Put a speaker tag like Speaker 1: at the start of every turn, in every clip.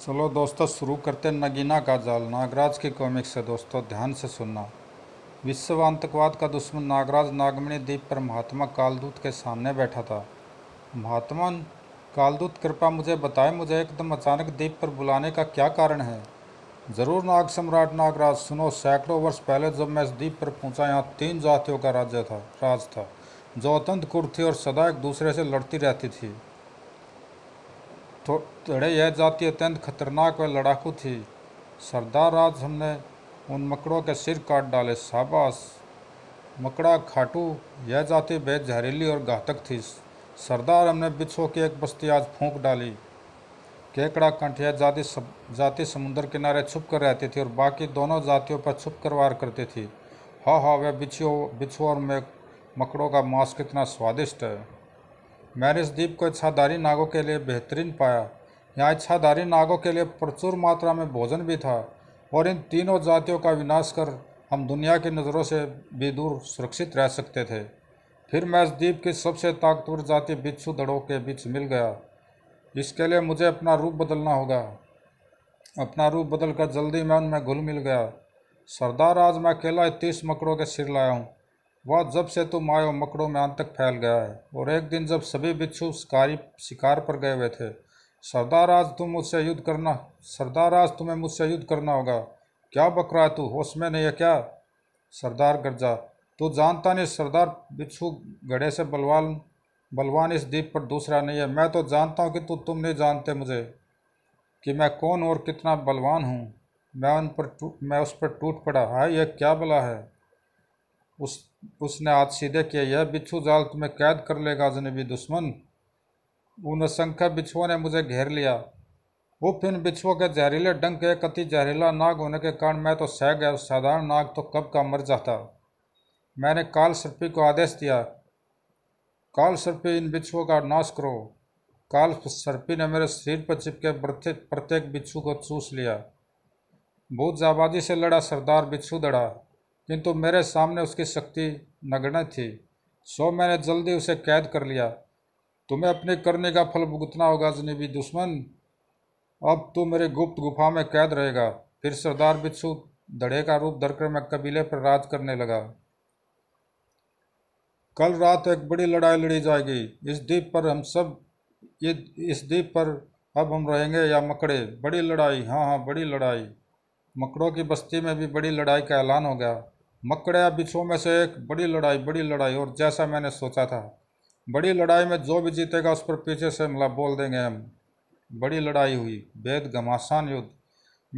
Speaker 1: चलो दोस्तों शुरू करते हैं नगीना का जाल नागराज की कॉमिक से दोस्तों ध्यान से सुनना विश्व आतंकवाद का दुश्मन नागराज नागमणि द्वीप पर महात्मा कालदूत के सामने बैठा था महात्मा कालदूत कृपा मुझे बताए मुझे एकदम अचानक द्वीप पर बुलाने का क्या कारण है ज़रूर नाग सम्राट नागराज सुनो सैकड़ों वर्ष पहले जब मैं इस द्वीप पर पहुंचा यहाँ तीन जातियों का राज्य था राज था जो अत्यंत कुर्थ थी और सदा एक दूसरे से लड़ती रहती थी थोड़े तो यह जाति अत्यंत खतरनाक व लड़ाकू थी सरदार आज हमने उन मकड़ों के सिर काट डाले शाबाश मकड़ा खाटू यह जाति बेहद जहरीली और घातक थी सरदार हमने बिछो की एक बस्ती आज फूंक डाली केकड़ा कंठ यह जाति जाति समुद्र किनारे छुप कर रहती थी और बाकी दोनों जातियों पर छुप कर वार करती थी हाँ हाँ वह बिछो बिच्छुओं और मकड़ों का मांस कितना स्वादिष्ट है मैंने इस द्वीप को इच्छाधारी नागों के लिए बेहतरीन पाया यहाँ इच्छाधारी नागों के लिए प्रचुर मात्रा में भोजन भी था और इन तीनों जातियों का विनाश कर हम दुनिया की नज़रों से भी दूर सुरक्षित रह सकते थे फिर मैं इस द्वीप की सबसे ताकतवर जाति बिच्छू दड़ों के बीच मिल गया इसके लिए मुझे अपना रूप बदलना होगा अपना रूप बदलकर जल्दी मैं उनमें घुल मिल गया सरदार आज मैं अकेला तीस मकड़ों के सिर लाया हूँ वह जब से तो मायो मकड़ों में अंत तक फैल गया है और एक दिन जब सभी बिच्छू शिकारी शिकार पर गए हुए थे सरदार आज तुम मुझसे युद्ध करना सरदार आज तुम्हें मुझसे युद्ध करना होगा क्या बकरा है तू होश में नहीं है क्या सरदार गर्जा तू जानता नहीं सरदार बिच्छू घड़े से बलवान बलवान इस द्वीप पर दूसरा नहीं है मैं तो जानता हूँ कि तू तुम नहीं जानते मुझे कि मैं कौन और कितना बलवान हूँ मैं उन पर मैं उस पर टूट पड़ा हाय यह क्या बला है उस उसने आज सीधे किया यह बिच्छू जाल तुम्हें कैद कर लेगा अजनबी दुश्मन उन असंख्य बिच्छुओं ने मुझे घेर लिया वो इन बिच्छुओं के जहरीले डंक के कति जहरीला नाग होने के कारण मैं तो सह गया साधारण नाग तो कब का मर जाता मैंने काल सर्पी को आदेश दिया काल सर्पी इन बिच्छुओं का नाश करो काल सर्पी ने मेरे शरीर पर चिपके प्रत्येक प्रत्येक बिच्छू को चूस लिया भूत आबादी से लड़ा सरदार बिच्छू दड़ा किंतु मेरे सामने उसकी शक्ति नगण्य थी सो मैंने जल्दी उसे कैद कर लिया तुम्हें अपने करने का फल भुगतना होगा जनेबी दुश्मन अब तू मेरे गुप्त गुफा में कैद रहेगा फिर सरदार बिच्छू धड़े का रूप धरकर मैं कबीले पर राज करने लगा कल रात एक बड़ी लड़ाई लड़ी जाएगी इस द्वीप पर हम सब ये इस द्वीप पर अब हम रहेंगे या मकड़े बड़ी लड़ाई हाँ हाँ बड़ी लड़ाई मकड़ों की बस्ती में भी बड़ी लड़ाई का ऐलान हो गया या बिच्छू में से एक बड़ी लड़ाई बड़ी लड़ाई और जैसा मैंने सोचा था बड़ी लड़ाई में जो भी जीतेगा उस पर पीछे से मतलब बोल देंगे हम बड़ी लड़ाई हुई बेद घमासान युद्ध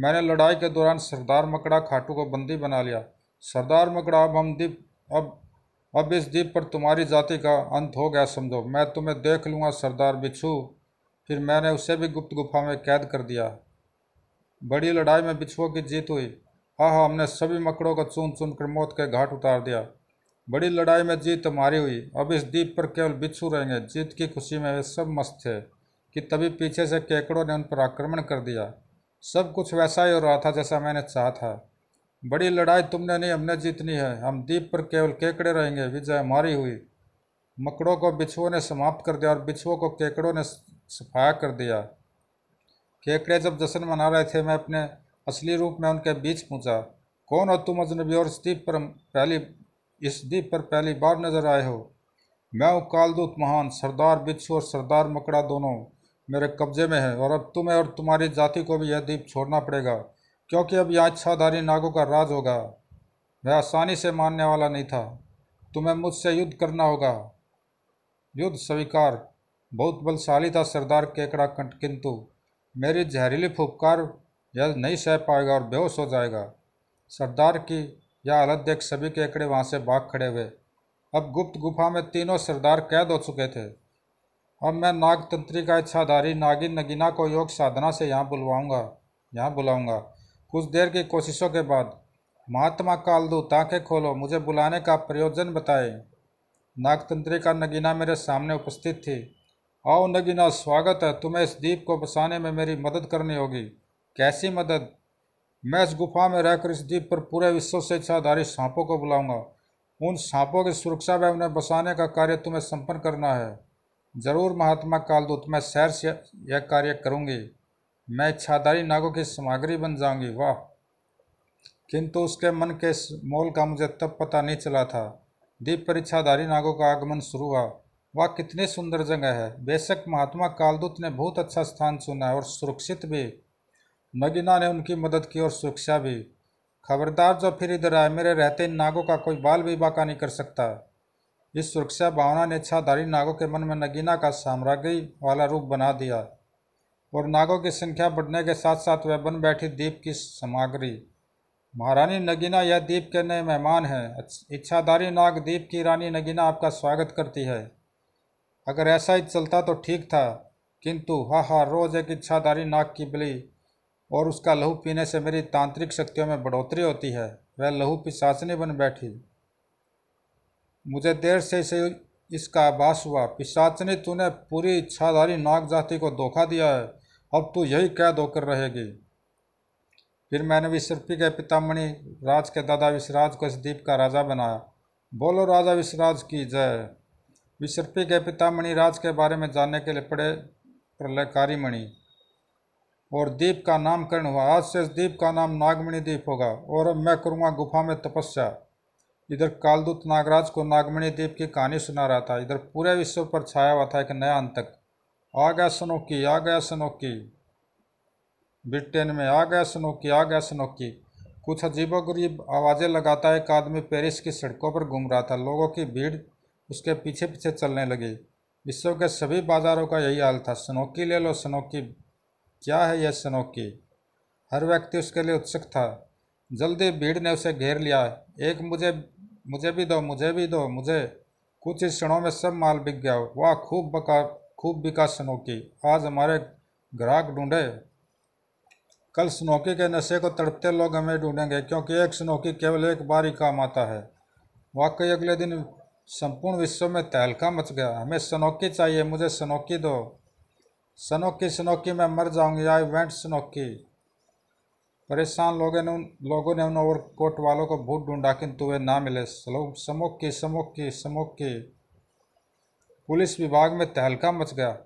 Speaker 1: मैंने लड़ाई के दौरान सरदार मकड़ा खाटू को बंदी बना लिया सरदार मकड़ा अब हम दीप अब अब इस द्वीप पर तुम्हारी जाति का अंत हो गया समझो मैं तुम्हें देख लूँगा सरदार बिच्छू फिर मैंने उसे भी गुप्त गुफा में कैद कर दिया बड़ी लड़ाई में बिछुओं की जीत हुई हाँ हाँ हमने सभी मकड़ों को चुन चुन कर मौत के घाट उतार दिया बड़ी लड़ाई में जीत हमारी हुई अब इस द्वीप पर केवल बिच्छू रहेंगे जीत की खुशी में वे सब मस्त थे कि तभी पीछे से केकड़ों ने उन पर आक्रमण कर दिया सब कुछ वैसा ही हो रहा था जैसा मैंने चाहा था बड़ी लड़ाई तुमने नहीं हमने जीतनी है हम द्वीप पर केवल केकड़े रहेंगे विजय हमारी हुई मकड़ों को बिछुओं ने समाप्त कर दिया और बिछुओं को केकड़ों ने सफाया कर दिया केकड़े जब जश्न मना रहे थे मैं अपने असली रूप में उनके बीच पूछा कौन हो तुम अजनबी और इस द्वीप पर पहली इस द्वीप पर पहली बार नजर आए हो मैं हूँ कालदूत महान सरदार बिच्छू और सरदार मकड़ा दोनों मेरे कब्जे में है और अब तुम्हें और तुम्हारी जाति को भी यह द्वीप छोड़ना पड़ेगा क्योंकि अब यहाँ इच्छाधारी नागों का राज होगा मैं आसानी से मानने वाला नहीं था तुम्हें मुझसे युद्ध करना होगा युद्ध स्वीकार बहुत बलशाली था सरदार केकड़ा कंट किंतु मेरी जहरीली फुपकार यह नहीं सह पाएगा और बेहोश हो जाएगा सरदार की यह हालत देख सभी के एकड़े वहाँ से भाग खड़े हुए अब गुप्त गुफा में तीनों सरदार कैद हो चुके थे अब मैं नागतंत्री का इच्छाधारी नागिन नगीना को योग साधना से यहाँ बुलवाऊँगा यहाँ बुलाऊँगा कुछ देर की कोशिशों के बाद महात्मा काल दू आँखें खोलो मुझे बुलाने का प्रयोजन बताए नागतंत्री का नगीना मेरे सामने उपस्थित थी आओ नगीना स्वागत है तुम्हें इस द्वीप को बसाने में मेरी मदद करनी होगी कैसी मदद मैं इस गुफा में रहकर इस द्वीप पर पूरे विश्व से इच्छाधारी सांपों को बुलाऊंगा उन सांपों की सुरक्षा में उन्हें बसाने का कार्य तुम्हें संपन्न करना है जरूर महात्मा कालदूत मैं सैर से यह कार्य करूंगी मैं इच्छाधारी नागों की सामग्री बन जाऊंगी वाह किंतु उसके मन के मोल का मुझे तब पता नहीं चला था द्वीप पर इच्छाधारी नागों का आगमन शुरू हुआ वह कितनी सुंदर जगह है बेशक महात्मा कालदूत ने बहुत अच्छा स्थान चुना है और सुरक्षित भी नगीना ने उनकी मदद की और सुरक्षा भी खबरदार जो फिर इधर आए मेरे रहते इन नागों का कोई बाल भी बाका नहीं कर सकता इस सुरक्षा भावना ने इच्छाधारी नागों के मन में नगीना का साम्राज्य वाला रूप बना दिया और नागों की संख्या बढ़ने के साथ साथ वह बन बैठी द्वीप की सामग्री महारानी नगीना यह द्वीप के नए मेहमान हैं इच्छाधारी नाग द्वीप की रानी नगीना आपका स्वागत करती है अगर ऐसा ही चलता तो ठीक था किंतु हा हा रोज़ एक इच्छाधारी नाग की बिली और उसका लहू पीने से मेरी तांत्रिक शक्तियों में बढ़ोतरी होती है वह लहू पिशाचनी बन बैठी मुझे देर से इसे इसका आभास हुआ पिशाचनी तूने पूरी इच्छाधारी नाग जाति को धोखा दिया है अब तू यही कैद होकर रहेगी फिर मैंने विसर्पी के पितामणि राज के दादा विश्वराज को इस द्वीप का राजा बनाया बोलो राजा विश्वराज की जय विश्वपी के पितामणि राज के बारे में जानने के लिए पड़े प्रलयकारी मणि और दीप का नामकरण हुआ आज से इस दीप का नाम नागमणि दीप होगा और अब मैं करूँगा गुफा में तपस्या इधर कालदूत नागराज को नागमणि दीप की कहानी सुना रहा था इधर पूरे विश्व पर छाया हुआ था एक नया अंतक आ गया सनोकी आ गया सनोकी ब्रिटेन में आ गया सनोकी आ गया सनोकी कुछ अजीबोगरीब आवाज़ें लगाता एक आदमी पेरिस की सड़कों पर घूम रहा था लोगों की भीड़ उसके पीछे पीछे चलने लगी विश्व के सभी बाज़ारों का यही हाल था सनोकी ले लो सनोकी क्या है यह सनोकी हर व्यक्ति उसके लिए उत्सुक था जल्दी भीड़ ने उसे घेर लिया एक मुझे मुझे भी दो मुझे भी दो मुझे कुछ ही क्षणों में सब माल बिक गया वाह खूब बका खूब बिका सनोकी आज हमारे ग्राहक ढूंढे कल सनोकी के नशे को तड़पते लोग हमें ढूंढेंगे क्योंकि एक सनोकी केवल एक बार ही काम आता है वाकई अगले दिन संपूर्ण विश्व में तहलका मच गया हमें सनोकी चाहिए मुझे सनोकी दो सनोकी सनोकी मैं मर जाऊंगी आई वेंट सनोकी परेशान लोगों ने उन लोगों ने उन ओवर कोट वालों को भूत ढूंढा किंतु वे ना मिले लोग समोकी समोकी पुलिस विभाग में तहलका मच गया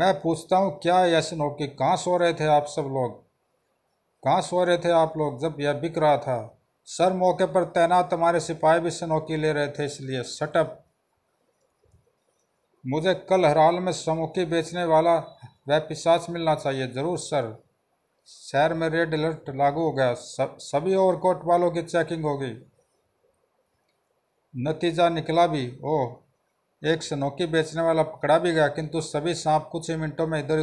Speaker 1: मैं पूछता हूँ क्या यह सनोकी कहाँ सो रहे थे आप सब लोग कहाँ सो रहे थे आप लोग जब यह बिक रहा था सर मौके पर तैनात हमारे सिपाही भी सनोकी ले रहे थे इसलिए सटअप मुझे कल हराल में समोके बेचने वाला वह पिशाच मिलना चाहिए ज़रूर सर शहर में रेड अलर्ट लागू हो गया सब, सभी कोट वालों की चेकिंग होगी नतीजा निकला भी ओह एक सनोकी बेचने वाला पकड़ा भी गया किंतु सभी सांप कुछ ही मिनटों में इधर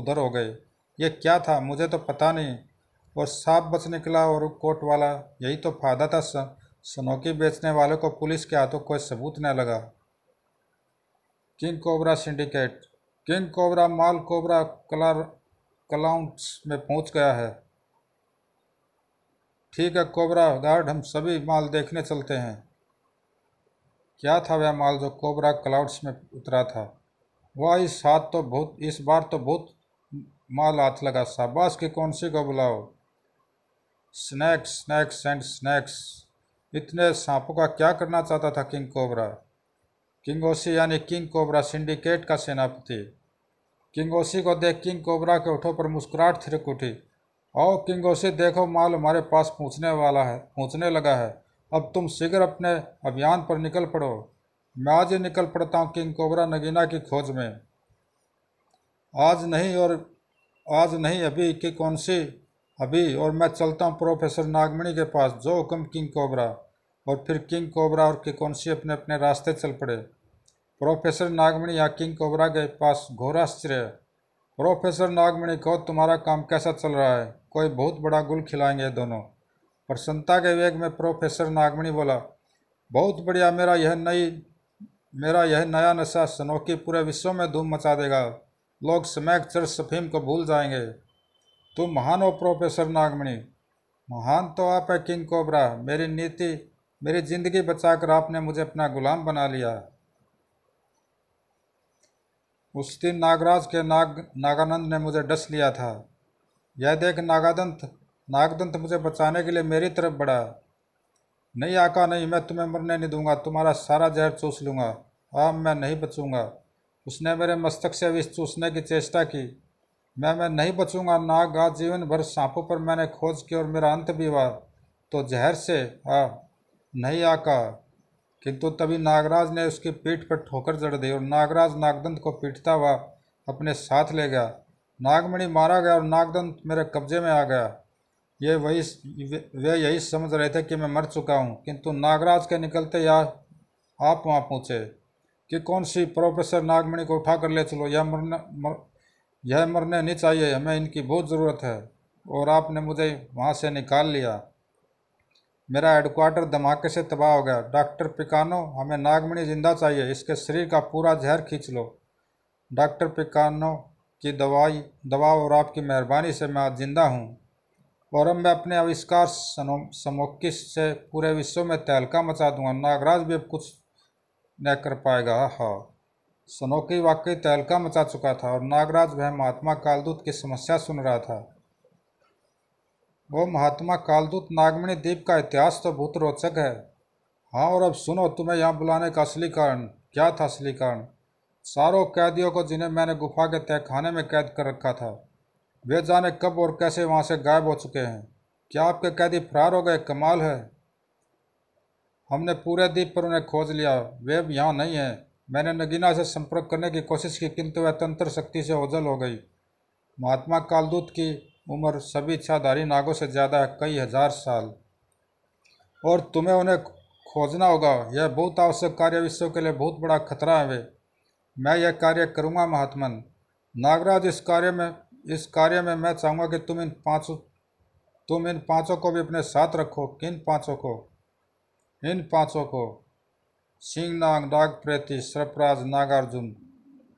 Speaker 1: उधर हो गए ये क्या था मुझे तो पता नहीं और सांप बच निकला और कोट वाला यही तो फायदा था सनोकी बेचने वाले को पुलिस के हाथों कोई सबूत न लगा king cobra syndicate king cobra माल कोबरा कलर कलाउंट्स में पहुंच गया है ठीक है कोबरा गार्ड हम सभी माल देखने चलते हैं क्या था वह माल जो कोबरा क्लाउड्स में उतरा था वह इस हाथ तो बहुत इस बार तो बहुत माल हाथ लगा शाबाश की कौन सी को बुलाओ स्नैक्स स्नैक्स एंड स्नैक्स इतने सांपों का क्या करना चाहता था किंग कोबरा किंगोसी यानी किंग कोबरा सिंडिकेट का सेनापति किंगोसी को देख किंग कोबरा के उठों पर मुस्कुराहट थिरक उठी और किंगोसी देखो माल हमारे पास पहुँचने वाला है पहुँचने लगा है अब तुम शीघ्र अपने अभियान पर निकल पड़ो मैं आज ही निकल पड़ता हूँ किंग कोबरा नगीना की खोज में आज नहीं और आज नहीं अभी कि कौन सी अभी और मैं चलता हूँ प्रोफेसर नागमणि के पास जो हुक्म किंग कोबरा और फिर किंग कोबरा और केकोनसी अपने अपने रास्ते चल पड़े प्रोफेसर नागमणि या किंग कोबरा के पास घोरा आश्चर्य प्रोफेसर नागमणि कहो तुम्हारा काम कैसा चल रहा है कोई बहुत बड़ा गुल खिलाएंगे दोनों प्रसन्नता के वेग में प्रोफेसर नागमणि बोला बहुत बढ़िया मेरा यह नई मेरा यह नया नशा सनोकी पूरे विश्व में धूम मचा देगा लोग स्मैक चर सफीम को भूल जाएंगे तुम महान हो प्रोफेसर नागमणि महान तो आप है किंग कोबरा मेरी नीति मेरी ज़िंदगी बचाकर आपने मुझे अपना गुलाम बना लिया उस दिन नागराज के नाग नागानंद ने मुझे डस लिया था यह देख नागादंत नागदंत मुझे बचाने के लिए मेरी तरफ बढ़ा नहीं आका नहीं मैं तुम्हें मरने नहीं दूंगा तुम्हारा सारा जहर चूस लूँगा अब मैं नहीं बचूंगा उसने मेरे मस्तक से विष चूसने की चेष्टा की मैं मैं नहीं बचूंगा नाग आज जीवन भर सांपों पर मैंने खोज की और मेरा अंत भी हुआ तो जहर से आ हाँ। नहीं आका किंतु तभी नागराज ने उसके पीठ पर ठोकर जड़ दी और नागराज नागदंत को पीटता हुआ अपने साथ ले गया नागमणि मारा गया और नागदंत मेरे कब्जे में आ गया ये वही वे यही समझ रहे थे कि मैं मर चुका हूँ किंतु नागराज के निकलते या आप वहाँ पहुँचे कि कौन सी प्रोफेसर नागमणि को उठा कर ले चलो यह मरना मर, यह मरने नहीं चाहिए हमें इनकी बहुत ज़रूरत है और आपने मुझे वहाँ से निकाल लिया मेरा हेडक्वार्टर धमाके से तबाह हो गया डॉक्टर पिकानो हमें नागमणि जिंदा चाहिए इसके शरीर का पूरा जहर खींच लो डॉक्टर पिकानो की दवाई दवा और आपकी मेहरबानी से मैं आज जिंदा हूँ और अब मैं अपने आविष्कार समोकिस से पूरे विश्व में तहलका मचा दूंगा नागराज भी अब कुछ न कर पाएगा हाँ सनोकी वाकई तहलका मचा चुका था और नागराज वह महात्मा कालदूत की समस्या सुन रहा था वो महात्मा कालदूत नागमणि द्वीप का इतिहास तो बहुत रोचक है हाँ और अब सुनो तुम्हें यहाँ बुलाने का असली कारण क्या था असली कारण सारों कैदियों को जिन्हें मैंने गुफा के तहखाने में कैद कर रखा था वे जाने कब और कैसे वहाँ से गायब हो चुके हैं क्या आपके कैदी फरार हो गए कमाल है हमने पूरे द्वीप पर उन्हें खोज लिया वे अब यहाँ नहीं हैं मैंने नगीना से संपर्क करने की कोशिश की किंतु वह तंत्र शक्ति से ओझल हो गई महात्मा कालदूत की उम्र सभी इच्छाधारी नागों से ज़्यादा है कई हजार साल और तुम्हें उन्हें खोजना होगा यह बहुत आवश्यक कार्य विश्व के लिए बहुत बड़ा खतरा है वे मैं यह कार्य करूँगा महात्मन नागराज इस कार्य में इस कार्य में मैं चाहूँगा कि तुम इन पाँचों तुम इन पाँचों को भी अपने साथ रखो किन पाँचों को इन पाँचों को सिंह नाग नाग प्रेति सर्पराज नागार्जुन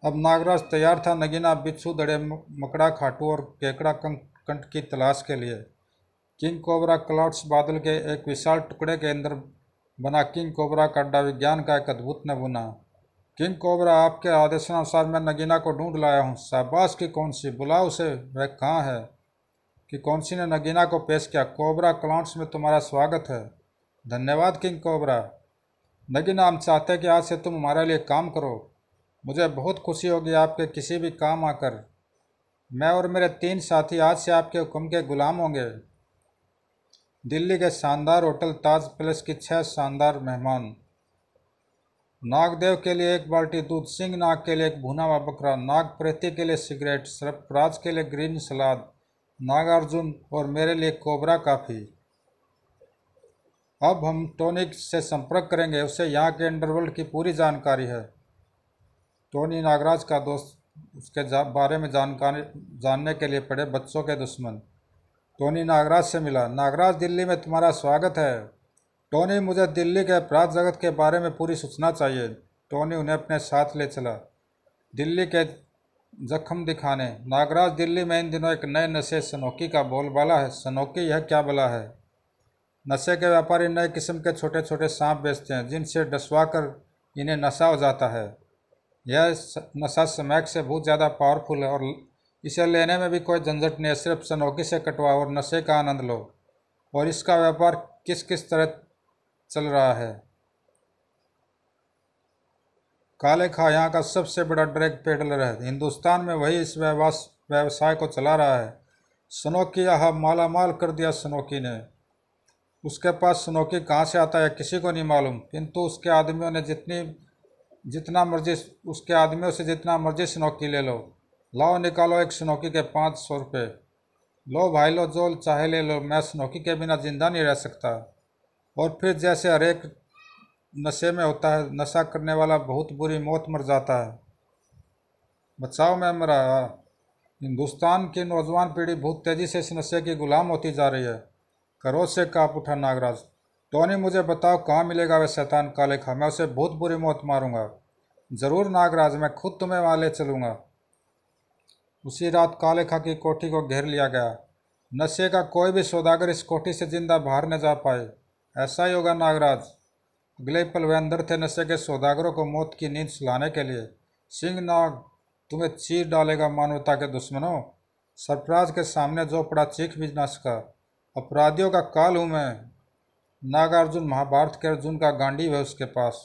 Speaker 1: अब नागराज तैयार था नगीना बिच्छू दड़े मकड़ा खाटू और केकड़ा कंक कंठ की तलाश के लिए किंग कोबरा क्लाउड्स बादल के एक विशाल टुकड़े के अंदर बना किंग कोबरा का अड्डा विज्ञान का एक अद्भुत नमूना किंग कोबरा आपके आदेशानुसार मैं नगीना को ढूंढ लाया हूँ शाबाश की कौन सी बुलाओ उसे वह कहाँ है कि कौन सी ने नगीना को पेश किया कोबरा क्लाउंट्स में तुम्हारा स्वागत है धन्यवाद किंग कोबरा नगीना हम चाहते हैं कि आज से तुम हमारे लिए काम करो मुझे बहुत खुशी होगी आपके किसी भी काम आकर मैं और मेरे तीन साथी आज से आपके हुक्म के गुलाम होंगे दिल्ली के शानदार होटल ताज प्लेस की छह शानदार मेहमान नागदेव के लिए एक बाल्टी दूध सिंह नाग के लिए एक भुना हुआ बकरा नाग प्रति के लिए सिगरेट सरपराज के लिए ग्रीन सलाद नागार्जुन और मेरे लिए कोबरा काफ़ी अब हम टोनिक से संपर्क करेंगे उसे यहाँ के अंडरवर्ल्ड की पूरी जानकारी है टोनी नागराज का दोस्त उसके बारे में जानकारी जानने के लिए पढ़े बच्चों के दुश्मन टोनी नागराज से मिला नागराज दिल्ली में तुम्हारा स्वागत है टोनी मुझे दिल्ली के अपराध जगत के बारे में पूरी सूचना चाहिए टोनी उन्हें अपने साथ ले चला दिल्ली के जख्म दिखाने नागराज दिल्ली में इन दिनों एक नए नशे सनोकी का बोलबाला है सनोकी यह क्या बला है नशे के व्यापारी नए किस्म के छोटे छोटे सांप बेचते हैं जिनसे डसवा कर इन्हें नशा हो जाता है यह नशा समैक से बहुत ज़्यादा पावरफुल है और इसे लेने में भी कोई झंझट नहीं है सिर्फ सनौकी से कटवाओ और नशे का आनंद लो और इसका व्यापार किस किस तरह चल रहा है काले खा यहाँ का सबसे बड़ा ड्रैग पेडलर है हिंदुस्तान में वही इस व्यवसाय को चला रहा है सनोकी यह माल कर दिया सनोकी ने उसके पास सनोकी कहाँ से आता है किसी को नहीं मालूम किंतु उसके आदमियों ने जितनी जितना मर्जी उसके आदमियों से जितना मर्जी सनौकी ले लो लाओ निकालो एक सनौकी के पाँच सौ रुपये लो भाई लो जो चाहे ले लो मैं सनौकी के बिना ज़िंदा नहीं रह सकता और फिर जैसे हरेक नशे में होता है नशा करने वाला बहुत बुरी मौत मर जाता है बचाओ मैं मरा हिंदुस्तान की नौजवान पीढ़ी बहुत तेज़ी से इस नशे की गुलाम होती जा रही है करोज से काप उठा नागराज टोनी मुझे बताओ कहाँ मिलेगा वह शैतान काले खा मैं उसे बहुत बुरी मौत मारूंगा ज़रूर नागराज मैं खुद तुम्हें वहाँ ले चलूँगा उसी रात काले खा की कोठी को घेर लिया गया नशे का कोई भी सौदागर इस कोठी से जिंदा बाहर न जा पाए ऐसा ही होगा नागराज अगले पल वे अंदर थे नशे के सौदागरों को मौत की नींद सुलाने के लिए सिंह नाग तुम्हें चीर डालेगा मानवता के दुश्मनों सरफराज के सामने जो पड़ा चीख भी ना सका अपराधियों का काल हूँ मैं नागार्जुन महाभारत के अर्जुन का गांडीव है उसके पास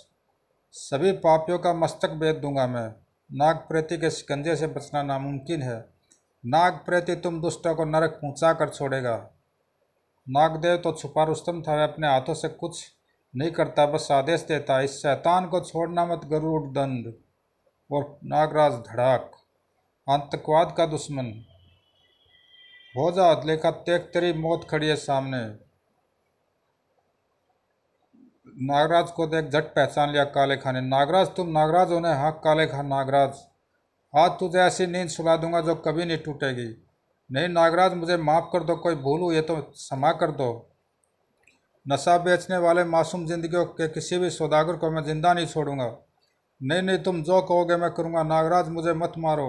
Speaker 1: सभी पापियों का मस्तक बेच दूंगा मैं प्रेति के शिकंजे से बचना नामुमकिन है प्रेति तुम दुष्टों को नरक पहुँचा कर छोड़ेगा नागदेव तो छुपा रुस्तम था वह अपने हाथों से कुछ नहीं करता बस आदेश देता इस शैतान को छोड़ना मत गरुड़ दंड और नागराज धड़ाक आतंकवाद का दुश्मन हो जा लेखा तेख तेरी मौत खड़ी है सामने नागराज को देख झट पहचान लिया काले खान ने नागराज तुम नागराज होने हाँ काले खान नागराज आज तुझे ऐसी नींद सुला दूंगा जो कभी नहीं टूटेगी नहीं नागराज मुझे माफ़ कर दो कोई भूल हुई तो क्षमा कर दो नशा बेचने वाले मासूम जिंदगी के किसी भी सौदागर को मैं ज़िंदा नहीं छोड़ूंगा नहीं नहीं तुम जो कहोगे मैं करूँगा नागराज मुझे मत मारो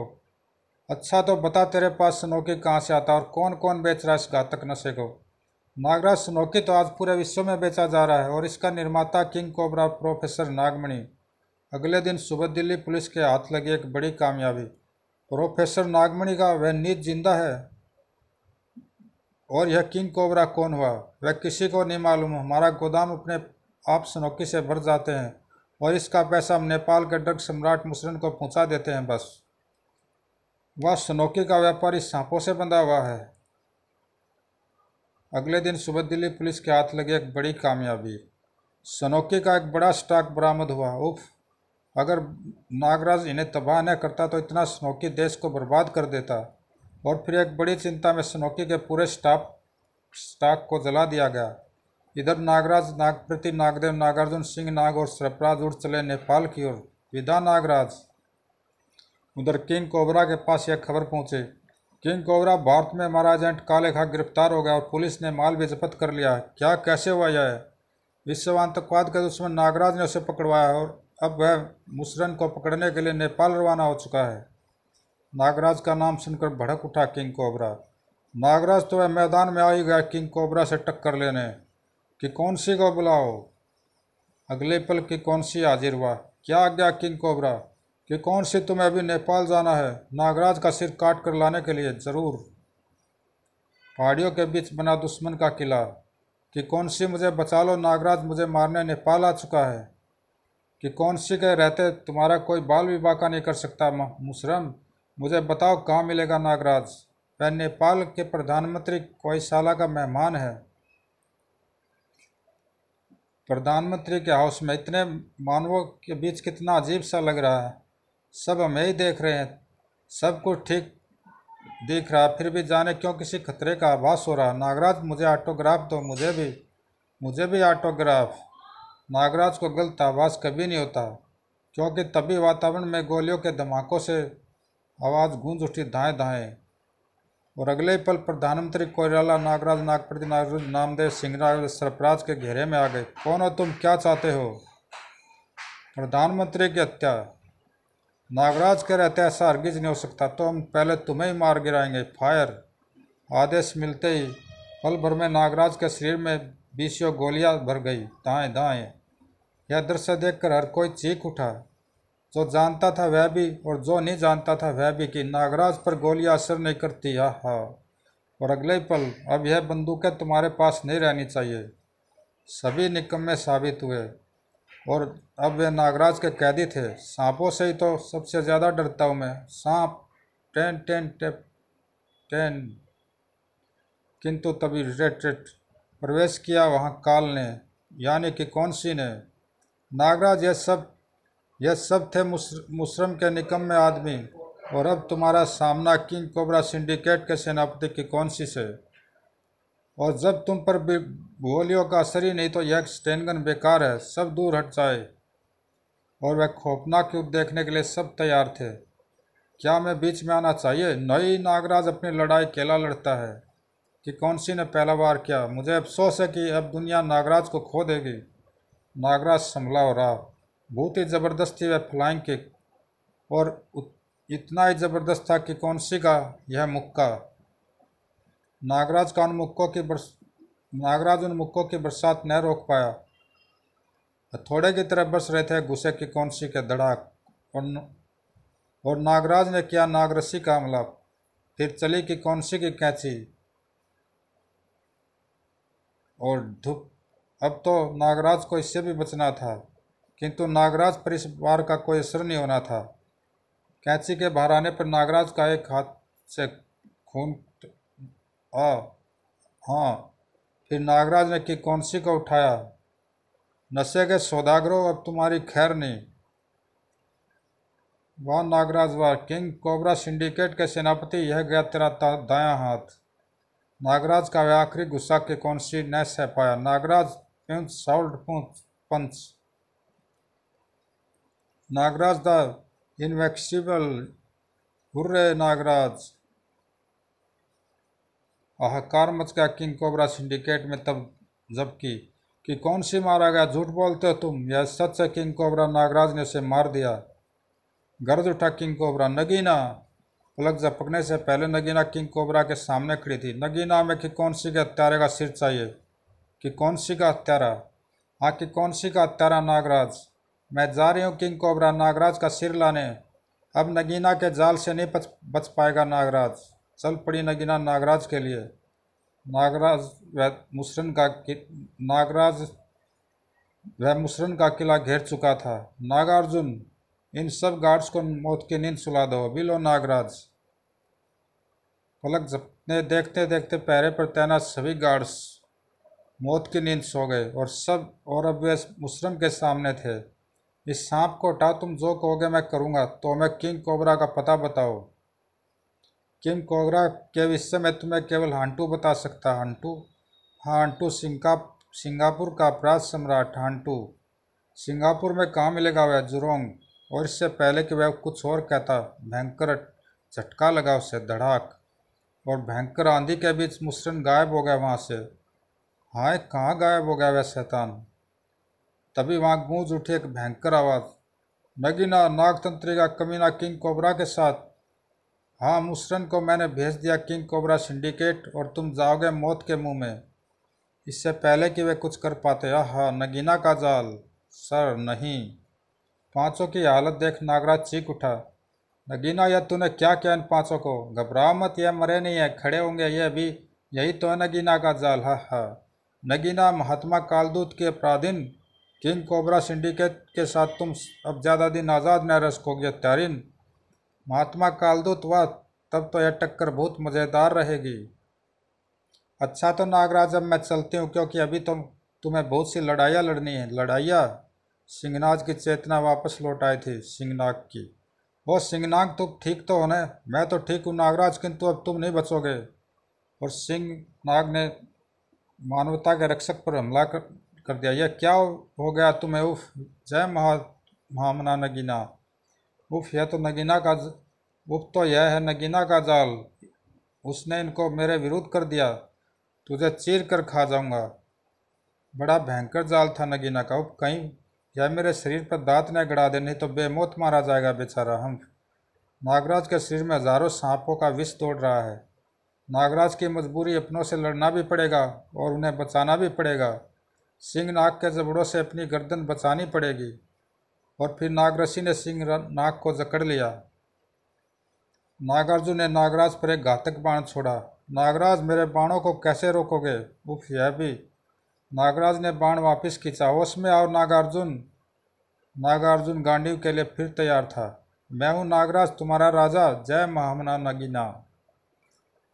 Speaker 1: अच्छा तो बता तेरे पास सनोकी कहाँ से आता और कौन कौन बेच रहा है इस घातक नशे को नागराज सुनोखी तो आज पूरे विश्व में बेचा जा रहा है और इसका निर्माता किंग कोबरा प्रोफेसर नागमणि अगले दिन सुबह दिल्ली पुलिस के हाथ लगी एक बड़ी कामयाबी प्रोफेसर नागमणि का वह नीत जिंदा है और यह किंग कोबरा कौन हुआ वह किसी को नहीं मालूम हमारा गोदाम अपने आप सुनोखी से भर जाते हैं और इसका पैसा हम नेपाल के ड्रग सम्राट मुसरन को पहुंचा देते हैं बस वह सुनोखी का व्यापारी सांपों से बंधा हुआ है अगले दिन सुबह दिल्ली पुलिस के हाथ लगी एक बड़ी कामयाबी सनोके का एक बड़ा स्टॉक बरामद हुआ उफ अगर नागराज इन्हें तबाह न करता तो इतना सनोकी देश को बर्बाद कर देता और फिर एक बड़ी चिंता में सनोकी के पूरे स्टाफ स्टॉक को जला दिया गया इधर नागराज नागप्रति नागदेव नागार्जुन सिंह नाग और सरपराज उड़ चले नेपाल की ओर विदा नागराज उधर किंग कोबरा के पास यह खबर पहुंचे किंग कोबरा भारत में हमारा एजेंट काले खा गिरफ्तार हो गया और पुलिस ने माल भी जब्त कर लिया है क्या कैसे हुआ यह विश्व आतंकवाद के दुश्मन नागराज ने उसे पकड़वाया और अब वह मुसरन को पकड़ने के लिए नेपाल रवाना हो चुका है नागराज का नाम सुनकर भड़क उठा किंग कोबरा नागराज तो वह मैदान में आ ही गया किंग कोबरा से टक्कर लेने कि कौन सी को बुलाओ अगले पल की कौन सी हाजिर हुआ क्या आ गया किंग कोबरा कि कौन से तुम्हें अभी नेपाल जाना है नागराज का सिर काट कर लाने के लिए ज़रूर पहाड़ियों के बीच बना दुश्मन का किला कि कौन सी मुझे बचा लो नागराज मुझे मारने नेपाल आ चुका है कि कौन सी के रहते तुम्हारा कोई बाल भी का नहीं कर सकता मुशरम मुझे बताओ कहाँ मिलेगा नागराज वह नेपाल के प्रधानमंत्री कोई साला का मेहमान है प्रधानमंत्री के हाउस में इतने मानवों के बीच कितना अजीब सा लग रहा है सब हमें ही देख रहे हैं सब कुछ ठीक दिख रहा फिर भी जाने क्यों किसी खतरे का आभास हो रहा नागराज मुझे ऑटोग्राफ दो मुझे भी मुझे भी ऑटोग्राफ नागराज को गलत आवाज़ कभी नहीं होता क्योंकि तभी वातावरण में गोलियों के धमाकों से आवाज़ गूंज उठी दाएं दाएं और अगले पल प्रधानमंत्री कोयराला नागराज नागप्रति नागराज नामदेव सिंह सरपराज के घेरे में आ गए कौन हो तुम क्या चाहते हो प्रधानमंत्री की हत्या नागराज कह रहते ऐसा हरगिज नहीं हो सकता तो हम पहले तुम्हें ही मार गिराएंगे फायर आदेश मिलते ही पल भर में नागराज के शरीर में बीसियों गोलियां भर गई दाएं दाएं यह दृश्य देखकर हर कोई चीख उठा जो जानता था वह भी और जो नहीं जानता था वह भी कि नागराज पर गोलियां असर नहीं करती आ हाँ, हा और अगले पल अब यह बंदूकें तुम्हारे पास नहीं रहनी चाहिए सभी निकम्मे साबित हुए और अब वे नागराज के कैदी थे सांपों से ही तो सबसे ज़्यादा डरता हूँ मैं सांप टेन टेन टेप टेन किंतु तभी रेट रेट प्रवेश किया वहाँ काल ने यानी कि कौन सी ने नागराज यह सब यह सब थे मुश्रम के निकम में आदमी और अब तुम्हारा सामना किंग कोबरा सिंडिकेट के सेनापति की कौन सी से और जब तुम पर भोलियों का असर ही नहीं तो यह स्टेनगन बेकार है सब दूर हट जाए और वह खोपना युद्ध देखने के लिए सब तैयार थे क्या मैं बीच में आना चाहिए नई नागराज अपनी लड़ाई केला लड़ता है कि कौन सी ने पहला बार किया मुझे अफसोस है कि अब दुनिया नागराज को खो देगी नागराज संभला हो रहा बहुत ही ज़बरदस्त थी वह फ्लाइंग किक और इतना ही ज़बरदस्त था कि कौन सी का यह मुक्का नागराज का उन की बरस नागराज उन मुक्कों की बरसात न रोक पाया थोड़े की तरह बरस रहे थे गुस्से की कौनसी के धड़ाक और न, और नागराज ने किया नागरसी का हमला फिर चली की कौनसी की कैंची और धुप अब तो नागराज को इससे भी बचना था किंतु नागराज पर इस बार का कोई असर नहीं होना था कैंची के बाहर आने पर नागराज का एक हाथ से खून आ हाँ फिर नागराज ने कि कौन सी को उठाया नशे के सौदागरों अब तुम्हारी खैर नहीं वह नागराज वाह किंग कोबरा सिंडिकेट के सेनापति यह गया तेरा दाया हाथ नागराज का वह आखिरी गुस्सा के कौन सी न सह पाया Nagraj punch salt punch punch Nagraj the invincible hurray Nagraj हकार मच गया किंग कोबरा सिंडिकेट में तब जबकि कि कौन सी मारा गया झूठ बोलते हो तुम यह सच है किंग कोबरा नागराज ने उसे मार दिया गर्द उठा किंग कोबरा नगीना पलक झपकने से पहले नगीना किंग कोबरा के सामने खड़ी थी नगीना में कि कौन सी के हत्यारे का सिर चाहिए कि कौन सी का हत्यारा हाँ कि कौन सी का हत्यारा नागराज मैं जा रही हूँ किंग कोबरा नागराज का सिर लाने अब नगीना के जाल से नहीं बच पाएगा नागराज चल पड़ी नगीना नागराज के लिए नागराज व मुसरन का नागराज वह मुसरन का किला घेर चुका था नागार्जुन इन सब गार्ड्स को मौत की नींद सुला दो बिलो नागराज पलक झपने देखते देखते पैरे पर तैनात सभी गार्ड्स मौत की नींद सो गए और सब और अब वे मुसरम के सामने थे इस सांप को हटा तुम जो कहोगे मैं करूँगा तो मैं किंग कोबरा का पता बताओ किम कोगरा के विषय में तुम्हें केवल हांटू बता सकता हांटू हाँ, हांटू सिंगा सिंगापुर का अपराध सम्राट हांटू सिंगापुर में कहाँ मिलेगा वह जुरोंग और इससे पहले कि वह कुछ और कहता भयंकर झटका लगा उसे धड़ाक और भयंकर आंधी के बीच मुस्रन गायब हो गया वहाँ से हाय कहाँ गायब हो गया वह शैतान तभी वहाँ गूंज उठी एक भयंकर आवाज़ नगीना नागतंत्री का कमीना किंग कोबरा के साथ हाँ मुसरन को मैंने भेज दिया किंग कोबरा सिंडिकेट और तुम जाओगे मौत के मुंह में इससे पहले कि वे कुछ कर पाते आह नगीना का जाल सर नहीं पांचों की हालत देख नागराज चीख उठा नगीना यह तूने क्या किया इन पांचों को घबरा मत यह मरे नहीं है खड़े होंगे ये अभी यही तो है नगीना का जाल हा हा नगीना महात्मा कालदूत के अपराधीन किंग कोबरा सिंडिकेट के साथ तुम अब ज़्यादा दिन आज़ाद न रह सकोगे तैरिन महात्मा कालदूत हुआ तब तो यह टक्कर बहुत मज़ेदार रहेगी अच्छा तो नागराज अब मैं चलती हूँ क्योंकि अभी तो तुम्हें बहुत सी लड़ाइयाँ लड़नी है लड़ाइयाँ सिंगनाज की चेतना वापस लौट आई थी सिंगनाग की वो सिंगनाग तुम ठीक तो होने मैं तो ठीक हूँ नागराज किंतु अब तुम नहीं बचोगे और सिंह नाग ने मानवता के रक्षक पर हमला कर कर दिया यह क्या हो गया तुम्हें उफ जय महा महामना नगीना बुफ यह तो नगीना का उफ तो यह है नगीना का जाल उसने इनको मेरे विरुद्ध कर दिया तुझे चीर कर खा जाऊंगा बड़ा भयंकर जाल था नगीना का उप कहीं यह मेरे शरीर पर दांत न गड़ा दे नहीं तो बेमौत मारा जाएगा बेचारा हम नागराज के शरीर में हजारों सांपों का विष तोड़ रहा है नागराज की मजबूरी अपनों से लड़ना भी पड़ेगा और उन्हें बचाना भी पड़ेगा सिंह नाग के जबड़ों से अपनी गर्दन बचानी पड़ेगी और फिर नागरसी ने सिंह नाग को जकड़ लिया नागार्जुन ने नागराज पर एक घातक बाण छोड़ा नागराज मेरे बाणों को कैसे रोकोगे उफ यह भी नागराज ने बाण वापस खींचा होश में आओ नागार्जुन नागार्जुन गांडीव के लिए फिर तैयार था मैं हूँ नागराज तुम्हारा राजा जय महामना नगीना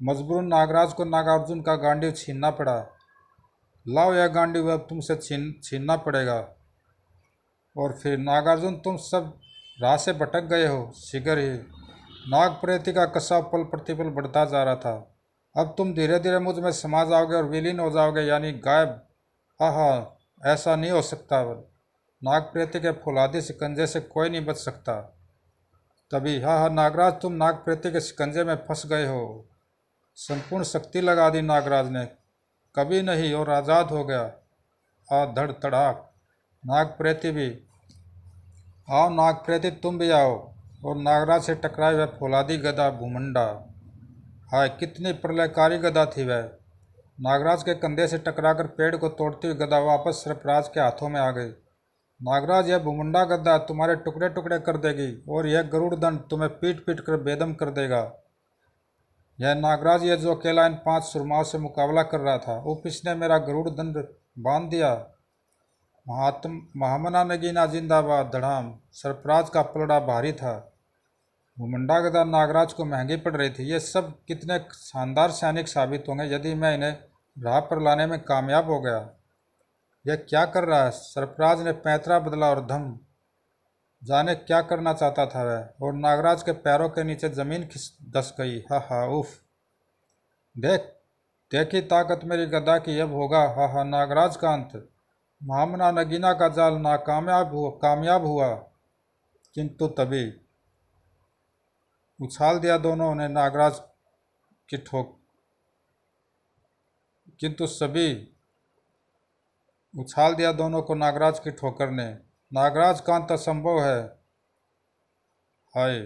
Speaker 1: मजबूरन नागराज को नागार्जुन का गांडीव छीनना पड़ा लाओ यह गांडीव अब तुमसे छीन छीनना पड़ेगा और फिर नागार्जुन तुम सब राह से भटक गए हो शीघ्र ही प्रेति का कसा पल प्रतिपल बढ़ता जा रहा था अब तुम धीरे धीरे मुझ में समा जाओगे और विलीन हो जाओगे यानी गायब हा हा ऐसा नहीं हो सकता प्रेति के फुलादी शिकंजे से कोई नहीं बच सकता तभी हाँ हाँ नागराज तुम प्रेति के शिकंजे में फंस गए हो संपूर्ण शक्ति लगा दी नागराज ने कभी नहीं और आज़ाद हो गया आ धड़ तड़ाक नागप्रेती भी आओ नागप्रेती तुम भी आओ और नागराज से टकराए वह फौलादी गदा भूमंडा हाय कितनी प्रलयकारी गदा थी वह नागराज के कंधे से टकराकर पेड़ को तोड़ती हुई गदा वापस सर्पराज के हाथों में आ गई नागराज यह भूमंडा गद्दा तुम्हारे टुकड़े टुकड़े कर देगी और यह गरुड़ दंड तुम्हें पीट पीट कर बेदम कर देगा यह नागराज यह जो अकेला इन पांच सुरमाओं से मुकाबला कर रहा था वो इसने मेरा गरुड़ दंड बांध दिया महात्म महामना नगीना जिंदाबाद धड़ाम सरपराज का पलड़ा भारी था मुंडा गदा नागराज को महंगी पड़ रही थी ये सब कितने शानदार सैनिक साबित होंगे यदि मैं इन्हें राह पर लाने में कामयाब हो गया यह क्या कर रहा है सरपराज ने पैंतरा बदला और धम जाने क्या करना चाहता था वह और नागराज के पैरों के नीचे ज़मीन खिस दस गई हा हा उफ देख देखी ताकत मेरी गदा की अब होगा हा हा नागराज का अंत मामना नगीना का जाल नाकामयाब हुआ कामयाब हुआ किंतु तभी उछाल दिया दोनों ने नागराज की ठोक किंतु सभी उछाल दिया दोनों को नागराज की ठोकर ने नागराज कांत असंभव है हाय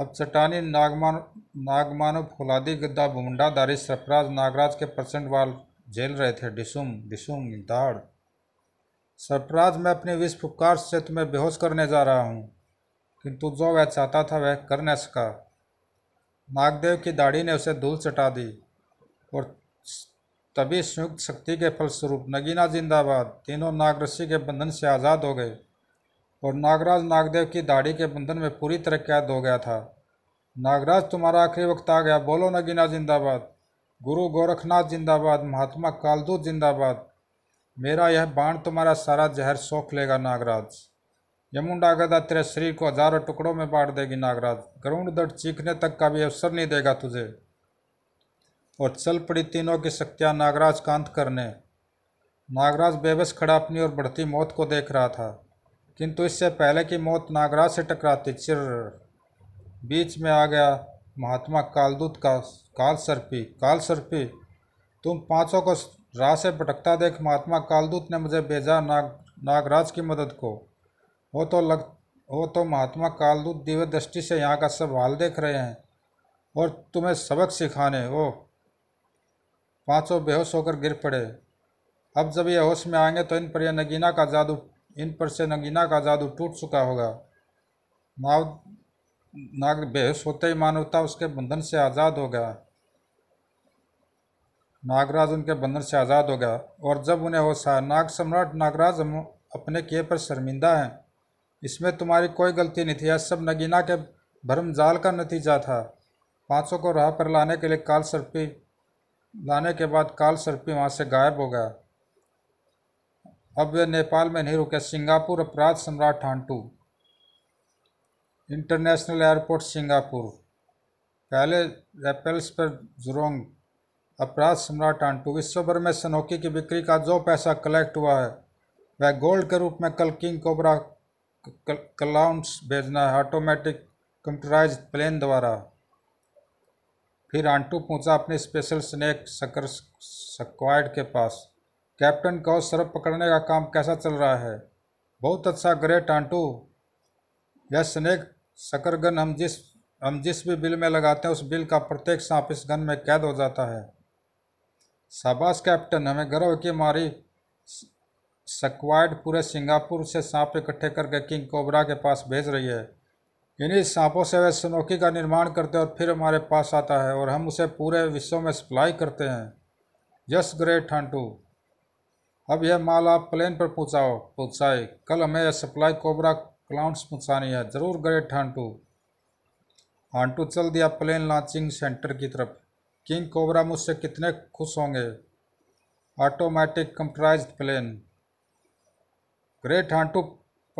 Speaker 1: अब चट्टानी नागमान नागमानव फुलादी गद्दा भुमंडा दारी सरफराज नागराज के प्रचंड वाल झेल रहे थे डिसुम डिसुम दाड़ सरप्राज मैं अपने विश्व उपकार से तुम्हें बेहोश करने जा रहा हूँ किंतु जो वह चाहता था वह कर न सका नागदेव की दाढ़ी ने उसे धूल चटा दी और तभी संयुक्त शक्ति के फलस्वरूप नगीना जिंदाबाद तीनों नागरसि के बंधन से आज़ाद हो गए और नागराज नागदेव की दाढ़ी के बंधन में पूरी तरह कैद हो गया था नागराज तुम्हारा आखिरी वक्त आ गया बोलो नगीना जिंदाबाद गुरु गोरखनाथ जिंदाबाद महात्मा कालदूत जिंदाबाद मेरा यह बाण तुम्हारा सारा जहर सोख लेगा नागराज यमुंडागदा तेरे शरीर को हजारों टुकड़ों में बांट देगी नागराज गरुण दट चीखने तक का भी अवसर नहीं देगा तुझे और चल पड़ी तीनों की शक्तियाँ नागराज कांत करने नागराज बेबस खड़ा अपनी और बढ़ती मौत को देख रहा था किंतु इससे पहले की मौत नागराज से टकराती चिर बीच में आ गया महात्मा कालदूत का काल सर्पी काल सर्पी तुम पांचों को राह से भटकता देख महात्मा कालदूत ने मुझे भेजा नाग नागराज की मदद को वो तो लग वो तो महात्मा कालदूत दिव्य दृष्टि से यहाँ का सब हाल देख रहे हैं और तुम्हें सबक सिखाने वो पांचों बेहोश होकर गिर पड़े अब जब ये होश में आएंगे तो इन पर यह नगीना का जादू इन पर से नगीना का जादू टूट चुका होगा नाव नाग बेहोश होते ही मानवता उसके बंधन से आज़ाद हो गया नागराज उनके बंधन से आज़ाद हो गया और जब उन्हें होश आया नाग सम्राट नागराज हम अपने किए पर शर्मिंदा हैं इसमें तुम्हारी कोई गलती नहीं थी यह सब नगीना के भरम जाल का नतीजा था पाँचों को राह पर लाने के लिए काल सर्पी लाने के बाद काल सर्पी वहाँ से गायब हो गया अब वे नेपाल में नहीं रुके सिंगापुर अपराध सम्राट ठांटू इंटरनेशनल एयरपोर्ट सिंगापुर पहले रेपेल्स पर जुरोंग अपराध सम्राट आंटू विश्व भर में सनोकी की बिक्री का जो पैसा कलेक्ट हुआ है वह गोल्ड के रूप में कल किंग कोबरा कलाउंट्स भेजना है ऑटोमेटिक कंप्यूटराइज प्लेन द्वारा फिर आंटू पहुंचा अपने स्पेशल स्नेक सकर स्क्वाड के पास कैप्टन कौ सर्फ पकड़ने का काम कैसा चल रहा है बहुत अच्छा ग्रेट आंटू यह स्नेक शकरगन हम जिस हम जिस भी बिल में लगाते हैं उस बिल का प्रत्येक सांप इस गन में कैद हो जाता है शाबाश कैप्टन हमें गर्व की मारी सक्वाइड पूरे सिंगापुर से सांप इकट्ठे करके किंग कोबरा के पास भेज रही है इन्हीं सांपों से वह सनोकी का निर्माण करते हैं और फिर हमारे पास आता है और हम उसे पूरे विश्व में सप्लाई करते हैं जस ग्रेट हंटू अब यह माल आप प्लेन पर पहुँचाओ पहुँचाए कल हमें यह सप्लाई कोबरा क्लाउड्स है ज़रूर गए ठानटू आंटू चल दिया प्लेन लॉन्चिंग सेंटर की तरफ किंग कोबरा मुझसे कितने खुश होंगे ऑटोमेटिक कंप्यूटराइज प्लेन ग्रेट हांटू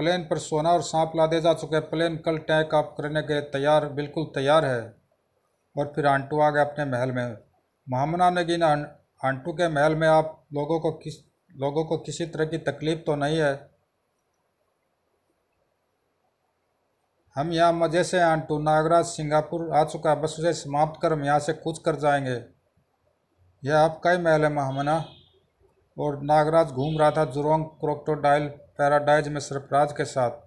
Speaker 1: प्लेन पर सोना और सांप लादे जा चुके प्लेन कल टैक ऑफ करने के तैयार बिल्कुल तैयार है और फिर आंटू आ गए अपने महल में महामना ने गिना आंटू के महल में आप लोगों को किस लोगों को किसी तरह की तकलीफ़ तो नहीं है हम यहाँ मज़े से आंटू नागराज सिंगापुर आ चुका है बस उसे समाप्त कर हम यहाँ से कुछ कर जाएंगे यह आपका ही महल है महमना और नागराज घूम रहा था जुरोंग क्रोक्टोडाइल पैराडाइज में सरफराज के साथ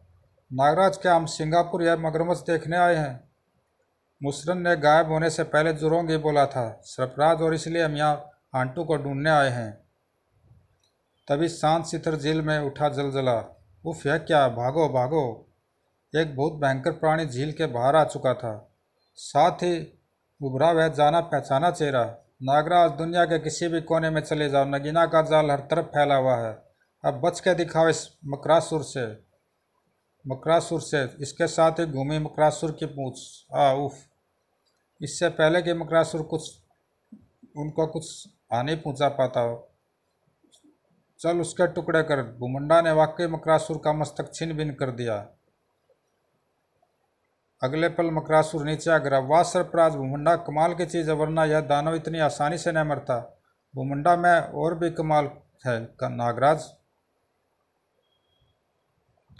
Speaker 1: नागराज क्या हम सिंगापुर या मगरमच्छ देखने आए हैं मुसरन ने गायब होने से पहले जुरोंग ही बोला था सरफराज और इसलिए हम यहाँ आंटू को ढूंढने आए हैं तभी शांत सितर झील में उठा जलजला उफ यह क्या भागो भागो एक बहुत भयंकर प्राणी झील के बाहर आ चुका था साथ ही उभरा वह जाना पहचाना चेहरा नागरा आज दुनिया के किसी भी कोने में चले जाओ नगीना का जाल हर तरफ फैला हुआ है अब बच के दिखाओ इस मकरासुर से मकरासुर से इसके साथ ही घूमी मकरासुर की पूँछ आ उफ इससे पहले कि मकरासुर कुछ उनको कुछ हानि पहुँचा पाता हो चल उसके टुकड़े कर भूमंडा ने वाकई मकरासुर का मस्तक छिन भिन कर दिया अगले पल मकरासुर नीचे आ गिरा वाह सरपराज भूमंडा कमाल की चीज़ है वरना यह दानव इतनी आसानी से नहीं मरता भूमंडा में और भी कमाल है नागराज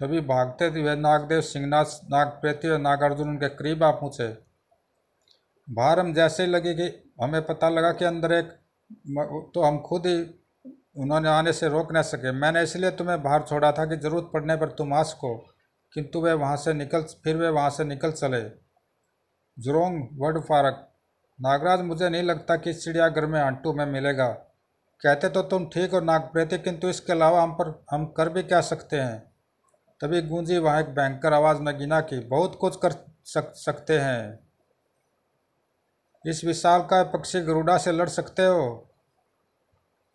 Speaker 1: तभी भागते थे वह नागदेव सिंहनाथ नागप्रेती और नागार्जुन उनके करीब आ पूछे बाहर हम जैसे ही लगे कि हमें पता लगा कि अंदर एक तो हम खुद ही उन्होंने आने से रोक नहीं सके मैंने इसलिए तुम्हें बाहर छोड़ा था कि ज़रूरत पड़ने पर तुम आ सको किंतु वे वहाँ से निकल फिर वे वहाँ से निकल चले जुरोंग वर्ड फारक नागराज मुझे नहीं लगता कि इस चिड़ियाघर में आंटू में मिलेगा कहते तो तुम ठीक हो नागप्रेत किंतु इसके अलावा हम पर हम कर भी क्या सकते हैं तभी गूंजी वहाँ एक भयंकर आवाज़ में गिना कि बहुत कुछ कर सक, सकते हैं इस विशाल का पक्षी गरुड़ा से लड़ सकते हो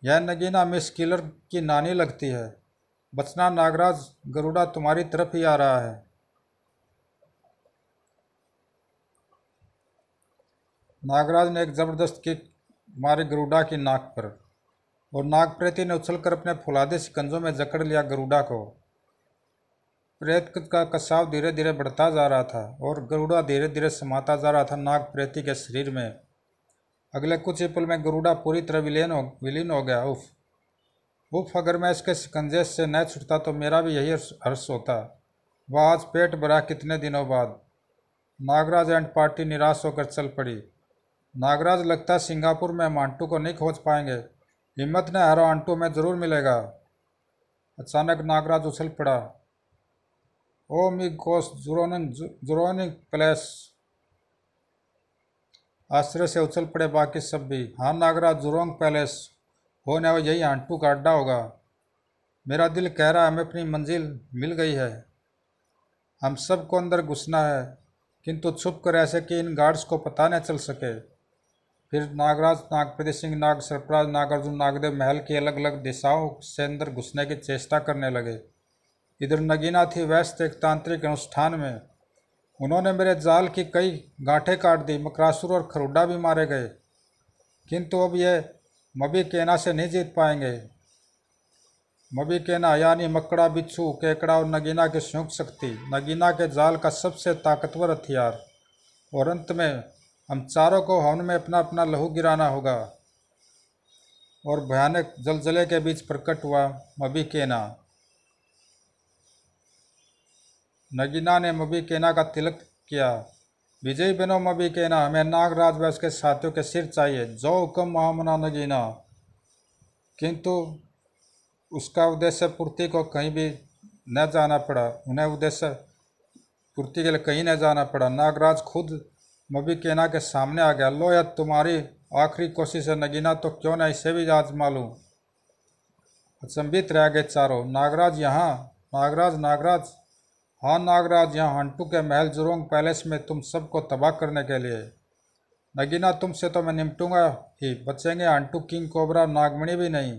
Speaker 1: यह नगीना मिस किलर की नानी लगती है बचना नागराज गरुड़ा तुम्हारी तरफ ही आ रहा है नागराज ने एक ज़बरदस्त किक मारे गरुड़ा की नाक पर और नाग प्रेति ने उछलकर अपने फुलादे सिकंजों में जकड़ लिया गरुड़ा को प्रेत का कसाव धीरे धीरे बढ़ता जा रहा था और गरुड़ा धीरे धीरे समाता जा रहा था नाग प्रेति के शरीर में अगले कुछ ही पल में गरुड़ा पूरी तरह विलीन हो विलीन हो गया उफ उफ अगर मैं इसके शिकंजे से न छुटता तो मेरा भी यही हर्ष होता वह आज पेट भरा कितने दिनों बाद नागराज एंड पार्टी निराश होकर चल पड़ी नागराज लगता सिंगापुर में हम आंटू को नहीं खोज पाएंगे हिम्मत ने हरा आंटू में ज़रूर मिलेगा अचानक नागराज उछल पड़ा ओ मी गोस जुरोनिंग जुरोनिंग प्लेस आश्रय से उछल पड़े बाकी सब भी हाँ नागराज जुरोंग पैलेस हो ना वो यही आंटू का अड्डा होगा मेरा दिल कह रहा है हमें अपनी मंजिल मिल गई है हम सबको अंदर घुसना है किंतु छुप कर ऐसे कि इन गार्ड्स को पता न चल सके फिर नागराज नागप्रति सिंह नाग सरपराज नागार्जुन नागदेव महल के अलग अलग दिशाओं से अंदर घुसने की चेष्टा करने लगे इधर नगीना थी व्यस्त एक तांत्रिक अनुष्ठान में उन्होंने मेरे जाल की कई गांठें काट दी मकरासुर और खरुडा भी मारे गए किंतु अब यह मबी केना से नहीं जीत पाएंगे मबी केना यानी मकड़ा बिच्छू केकड़ा और नगीना की संयुक्त शक्ति नगीना के जाल का सबसे ताकतवर हथियार और अंत में हम चारों को हवन में अपना अपना लहू गिराना होगा और भयानक जलजले के बीच प्रकट हुआ मबी केना नगीना ने मबी केना का तिलक किया विजयी बनो मबी के ना हमें नागराज व उसके साथियों के सिर चाहिए जो हुक्म महामना नगीना किंतु उसका उद्देश्य पूर्ति को कहीं भी न जाना पड़ा उन्हें उद्देश्य पूर्ति के लिए कहीं न जाना पड़ा नागराज खुद मबी केना के सामने आ गया लो या तुम्हारी आखिरी कोशिश है नगीना तो क्यों ना इसे भी जांच मालूम अचंबित रह गए चारों नागराज यहाँ नागराज नागराज हाँ नागराज यहाँ हंटू के महल जुरोंग पैलेस में तुम सबको तबाह करने के लिए नगीना तुमसे तो मैं निपटूंगा ही बचेंगे हंटू किंग कोबरा नागमणि भी नहीं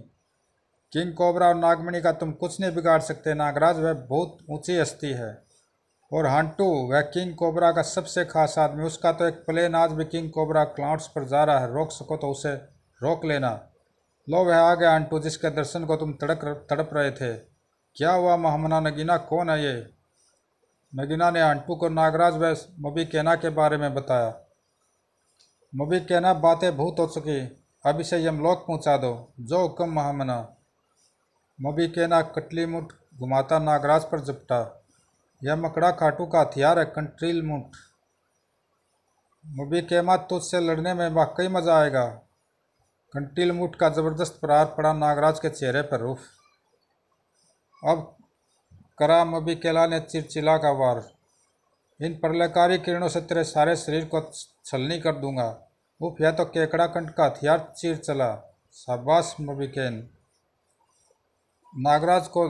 Speaker 1: किंग कोबरा और नागमणि का तुम कुछ नहीं बिगाड़ सकते नागराज वह बहुत ऊंची हस्ती है और हंटू वह किंग कोबरा का सबसे खास आदमी उसका तो एक प्लेन आज भी किंग कोबरा क्लाउड्स पर जा रहा है रोक सको तो उसे रोक लेना लो वह आ गया हंटू जिसके दर्शन को तुम तड़क तड़प रहे थे क्या हुआ महामना नगीना कौन है ये नगीना ने अंटू को नागराज व मबी कैना के बारे में बताया मबी कैना बातें भूत हो चुकी अब इसे यमलोक पहुंचा दो जो हुक्म महामना मबी केना कटली मुठ घुमाता नागराज पर झपटा यह मकड़ा खाटू का हथियार है कंट्रील मुठ मबी कहमा तुझसे लड़ने में वाकई मज़ा आएगा कंटील मुठ का ज़बरदस्त प्रहार पड़ा नागराज के चेहरे पर रूफ अब कराम अभी केला ने चिरचिला का वार इन प्रलयकारी किरणों से तेरे सारे शरीर को छलनी कर दूंगा उफ या तो केकड़ा कंठ का हथियार चीर चला शाबाश मबिकेन नागराज को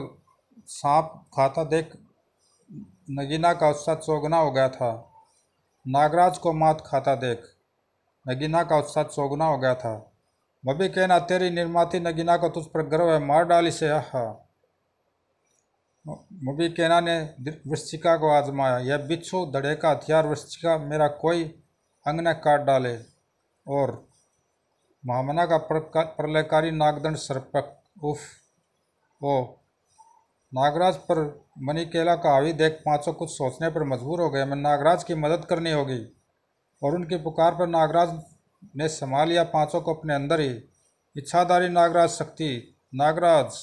Speaker 1: सांप खाता देख नगीना का उत्साह चौगुना हो गया था नागराज को मात खाता देख नगीना का उत्साह चौगुना हो गया था मबी आ तेरी निर्माती नगीना को तुझ पर गर्व है मार डाली से आह मुबी केना ने वृश्चिका को आजमाया यह बिच्छू धड़े का हथियार वृश्चिका मेरा कोई अंग न काट डाले और महामना का प्रलयकारी नागदंड सर्पक उफ ओ नागराज पर मनीकेला का हावी देख पांचों कुछ सोचने पर मजबूर हो गए मैं नागराज की मदद करनी होगी और उनकी पुकार पर नागराज ने संभाल लिया पांचों को अपने अंदर ही इच्छाधारी नागराज शक्ति नागराज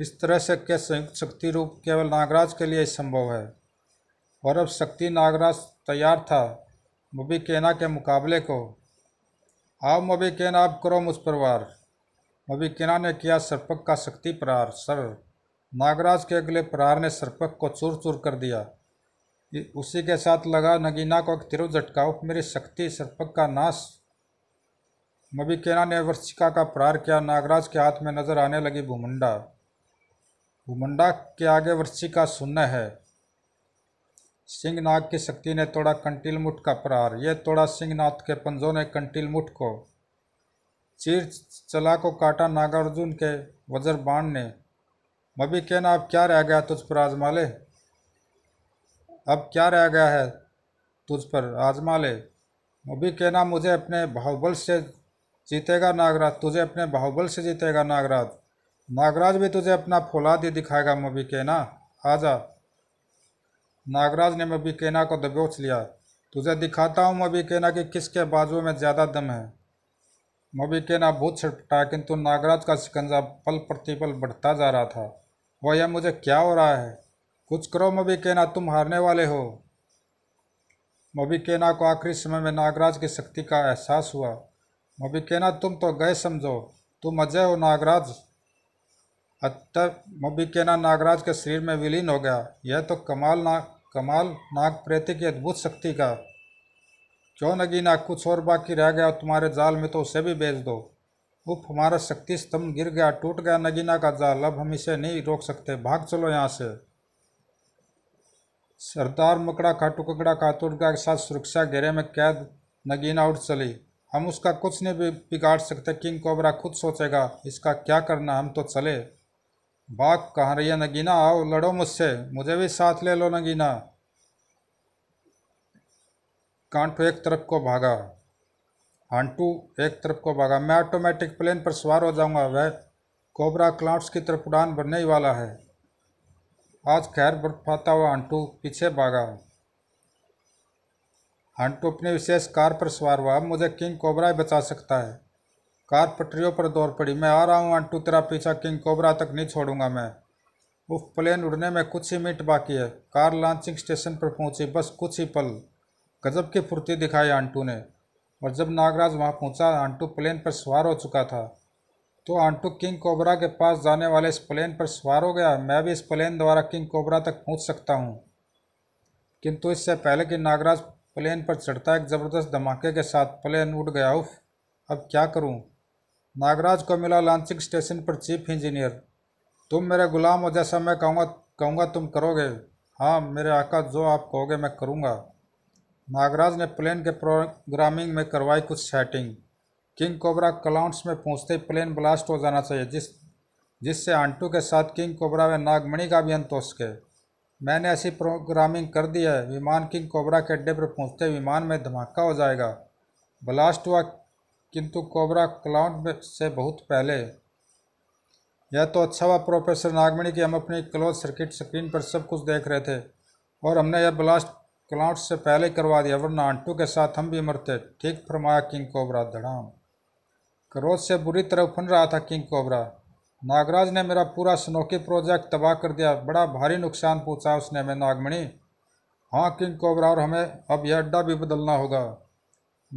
Speaker 1: इस तरह से क्या संयुक्त शक्ति रूप केवल नागराज के लिए संभव है और अब शक्ति नागराज तैयार था केना के मुकाबले को आओ केना आप करो मुझ पर वार केना ने किया सर्पक का शक्ति प्रहार सर नागराज के अगले प्रहार ने सर्पक को चूर चूर कर दिया उसी के साथ लगा नगीना को एक तिरु झटका उप मेरी शक्ति सर्पक का नाश केना ने वर्षिका का प्रहार किया नागराज के हाथ में नजर आने लगी भूमंडा भूमंडा के आगे वर्षी का शून्य है सिंह नाग की शक्ति ने तोड़ा कंटिल मुठ का प्रार यह तोड़ा सिंहनाथ के पंजों ने कंटिल मुठ को चीर चला को काटा नागार्जुन के वज्र बाण ने मभी कहना अब क्या रह गया तुझ पर आजमा ले अब क्या रह गया है तुझ पर आजमा ले कहना मुझे अपने बाहुबल से जीतेगा नागराज तुझे अपने बाहुबल से जीतेगा नागराज नागराज भी तुझे अपना फौलाद ही दिखाएगा आ जा नागराज ने केना को दबोच लिया तुझे दिखाता हूँ केना कि किसके बाजू में ज़्यादा दम है केना भूत छटपटा किंतु नागराज का शिकंजा पल प्रतिपल बढ़ता जा रहा था वह यह मुझे क्या हो रहा है कुछ करो केना तुम हारने वाले हो केना को आखिरी समय में नागराज की शक्ति का एहसास हुआ केना तुम तो गए समझो तुम अजय हो नागराज अतः मबिकेना नागराज के शरीर में विलीन हो गया यह तो कमाल नाग कमाल नाग प्रेती की अद्भुत शक्ति का क्यों नगीना कुछ और बाकी रह गया तुम्हारे जाल में तो उसे भी बेच दो उफ हमारा शक्ति स्तंभ गिर गया टूट गया नगीना का जाल अब हम इसे नहीं रोक सकते भाग चलो यहाँ से सरदार मकड़ा का टुकड़ा का टुकड़ा के साथ सुरक्षा घेरे में कैद नगीना उठ चली हम उसका कुछ नहीं बिगाड़ सकते किंग कोबरा खुद सोचेगा इसका क्या करना हम तो चले भाग कहाँ रही है नगीना आओ लड़ो मुझसे मुझे भी साथ ले लो नगीना कांटू एक तरफ को भागा आंटू एक तरफ को भागा मैं ऑटोमेटिक प्लेन पर सवार हो जाऊंगा वह कोबरा क्लाउड्स की तरफ उड़ान भरने ही वाला है आज खैर बर्फाता हुआ आंटू पीछे भागा आंटू अपने विशेष कार पर सवार हुआ अब मुझे किंग कोबरा ही बचा सकता है कार पटरियों पर दौड़ पड़ी मैं आ रहा हूँ अंटू तेरा पीछा किंग कोबरा तक नहीं छोड़ूंगा मैं उफ प्लेन उड़ने में कुछ ही मिनट बाकी है कार लॉन्चिंग स्टेशन पर पहुंची बस कुछ ही पल गजब की फुर्ती दिखाई आंटू ने और जब नागराज वहां पहुंचा आंटू प्लेन पर सवार हो चुका था तो आंटू किंग कोबरा के पास जाने वाले इस प्लेन पर सवार हो गया मैं भी इस प्लेन द्वारा किंग कोबरा तक पहुंच सकता हूं किंतु इससे पहले कि नागराज प्लेन पर चढ़ता एक ज़बरदस्त धमाके के साथ प्लेन उड़ गया उफ अब क्या करूं नागराज को मिला लांचिंग स्टेशन पर चीफ इंजीनियर तुम मेरे गुलाम हो जैसा मैं कहूँगा कहूँगा तुम करोगे हाँ मेरे आका जो आप कहोगे मैं करूँगा नागराज ने प्लेन के प्रोग्रामिंग में करवाई कुछ सेटिंग किंग कोबरा क्लाउंट्स में पहुँचते ही प्लेन ब्लास्ट हो जाना चाहिए जिस जिससे आंटू के साथ किंग कोबरा व नागमणि का भी अंत हो सके मैंने ऐसी प्रोग्रामिंग कर दी है विमान किंग कोबरा के अड्डे पर पहुँचते विमान में धमाका हो जाएगा ब्लास्ट हुआ किंतु कोबरा क्लाउन से बहुत पहले यह तो अच्छा हुआ प्रोफेसर नागमणि कि हम अपने क्लोज सर्किट स्क्रीन पर सब कुछ देख रहे थे और हमने यह ब्लास्ट क्लाउड से पहले करवा दिया वरना आंटू के साथ हम भी मरते ठीक फरमाया किंग कोबरा धड़ाम क्रोध से बुरी तरह फन रहा था किंग कोबरा नागराज ने मेरा पूरा स्नोकी प्रोजेक्ट तबाह कर दिया बड़ा भारी नुकसान पूछा उसने हमें नागमणि हाँ किंग कोबरा और हमें अब यह अड्डा भी बदलना होगा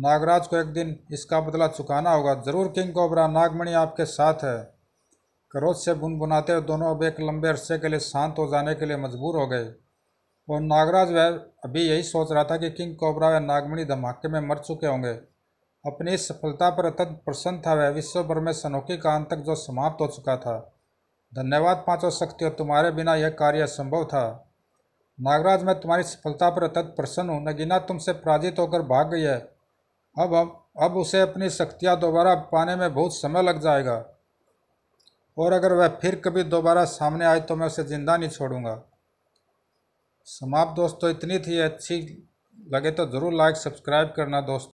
Speaker 1: नागराज को एक दिन इसका बदला चुकाना होगा जरूर किंग कोबरा नागमणि आपके साथ है क्रोध से बुनबुनाते हुए दोनों अब एक लंबे अरसे के लिए शांत हो जाने के लिए मजबूर हो गए और नागराज वह अभी यही सोच रहा था कि किंग कोबरा व नागमणि धमाके में मर चुके होंगे अपनी इस सफलता पर अत्यंत प्रसन्न था वह विश्व भर में सनोकी का अंतक जो समाप्त हो चुका था धन्यवाद पांचों शक्तियों तुम्हारे बिना यह कार्य असंभव था नागराज मैं तुम्हारी सफलता पर अत्यंत प्रसन्न हूँ नगीना तुमसे पराजित होकर भाग गई है अब अब अब उसे अपनी शक्तियाँ दोबारा पाने में बहुत समय लग जाएगा और अगर वह फिर कभी दोबारा सामने आए तो मैं उसे ज़िंदा नहीं छोड़ूंगा समाप्त दोस्तों इतनी थी अच्छी लगे तो ज़रूर लाइक सब्सक्राइब करना दोस्तों